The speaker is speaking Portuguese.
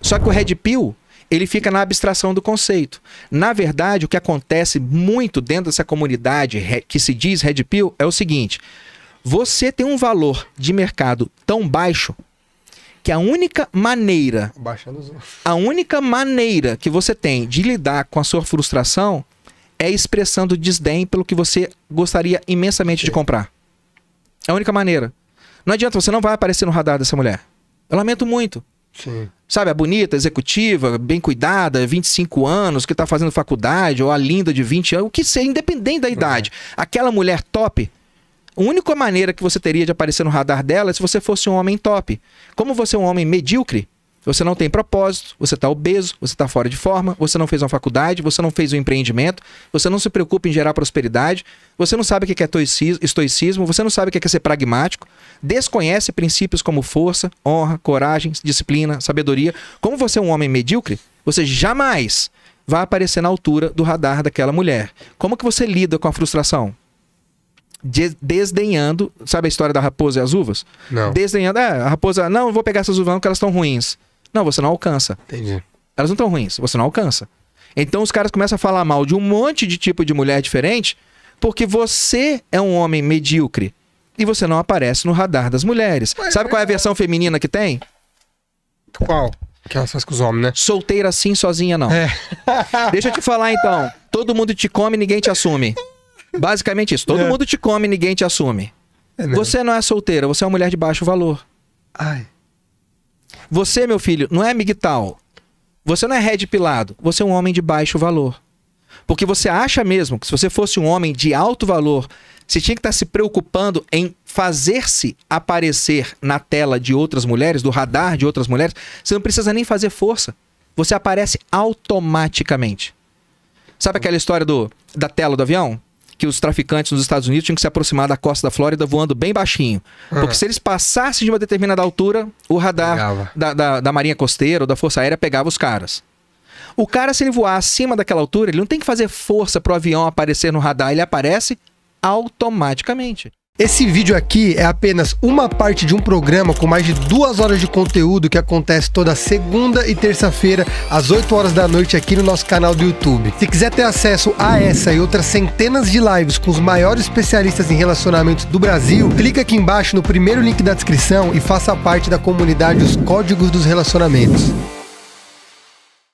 Só que o Red Pill, ele fica na abstração do conceito. Na verdade, o que acontece muito dentro dessa comunidade que se diz Red Pill é o seguinte: você tem um valor de mercado tão baixo que a única maneira a única maneira que você tem de lidar com a sua frustração é expressando desdém pelo que você gostaria imensamente Sim. de é. comprar. É a única maneira. Não adianta, você não vai aparecer no radar dessa mulher. Eu lamento muito. Sim. Sabe, a bonita, executiva, bem cuidada, 25 anos, que está fazendo faculdade, ou a linda de 20 anos, o que seja, independente da idade. É. Aquela mulher top, a única maneira que você teria de aparecer no radar dela é se você fosse um homem top. Como você é um homem medíocre, você não tem propósito, você está obeso, você está fora de forma, você não fez uma faculdade, você não fez um empreendimento, você não se preocupa em gerar prosperidade, você não sabe o que é estoicismo, você não sabe o que é ser pragmático, desconhece princípios como força, honra, coragem, disciplina, sabedoria. Como você é um homem medíocre, você jamais vai aparecer na altura do radar daquela mulher. Como que você lida com a frustração? desdenhando. Sabe a história da raposa e as uvas? Não. Desdenhando. É, a raposa, não, eu vou pegar essas uvas não, porque elas estão ruins. Não, você não alcança. Entendi. Elas não estão ruins, você não alcança. Então os caras começam a falar mal de um monte de tipo de mulher diferente, porque você é um homem medíocre e você não aparece no radar das mulheres. Mas Sabe qual é a é. versão feminina que tem? Qual? Que ela faz com os homens, né? Solteira assim, sozinha não. É. Deixa eu te falar então. Todo mundo te come, ninguém te assume. Basicamente isso. Todo é. mundo te come, ninguém te assume. É você não é solteira, você é uma mulher de baixo valor. Ai. Você, meu filho, não é migtal. Você não é red pilado. Você é um homem de baixo valor. Porque você acha mesmo que se você fosse um homem de alto valor, você tinha que estar se preocupando em fazer-se aparecer na tela de outras mulheres, do radar de outras mulheres. Você não precisa nem fazer força. Você aparece automaticamente. Sabe aquela história do, da tela do avião? que os traficantes nos Estados Unidos tinham que se aproximar da costa da Flórida voando bem baixinho. Ah. Porque se eles passassem de uma determinada altura, o radar da, da, da Marinha Costeira ou da Força Aérea pegava os caras. O cara, se ele voar acima daquela altura, ele não tem que fazer força para o avião aparecer no radar, ele aparece automaticamente. Esse vídeo aqui é apenas uma parte de um programa com mais de duas horas de conteúdo que acontece toda segunda e terça-feira, às 8 horas da noite, aqui no nosso canal do YouTube. Se quiser ter acesso a essa e outras centenas de lives com os maiores especialistas em relacionamentos do Brasil, clica aqui embaixo no primeiro link da descrição e faça parte da comunidade Os Códigos dos Relacionamentos.